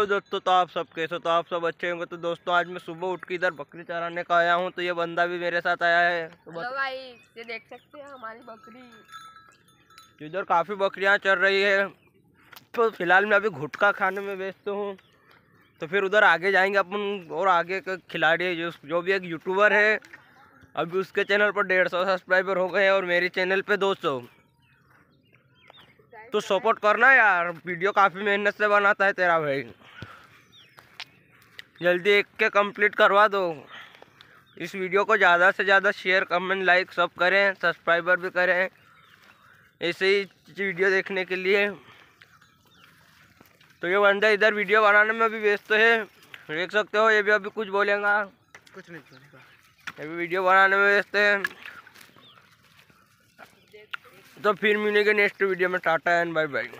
hello दोस्तों तो आप सब कैसे तो आप सब अच्छे होंगे तो दोस्तों आज मैं सुबह उठ के इधर बकरी चराने का आया हूँ तो ये बंदा भी मेरे साथ आया है तो बत... भाई ये देख सकते हैं हमारी बकरी इधर काफ़ी बकरियाँ चल रही है तो फिलहाल मैं अभी घुटका खाने में व्यस्त हूँ तो फिर उधर आगे जाएंगे अपन और आगे का खिलाड़ी जो जो भी एक यूट्यूबर है अभी उसके चैनल पर डेढ़ सौ सब्सक्राइबर हो गए हैं और मेरे चैनल पर दो सौ तो सपोर्ट करना यार वीडियो काफ़ी मेहनत से बनाता है तेरा भाई जल्दी एक के कंप्लीट करवा दो इस वीडियो को ज़्यादा से ज़्यादा शेयर कमेंट लाइक सब करें सब्सक्राइबर भी करें ऐसे ही वीडियो देखने के लिए तो ये बंदा इधर वीडियो बनाने में भी व्यस्त है देख सकते हो ये भी अभी कुछ बोलेगा कुछ नहीं बोलेगा ये भी वीडियो बनाने में व्यस्त है तो फिर मिलेंगे नेक्स्ट वीडियो में टाटा एंड बाय बाय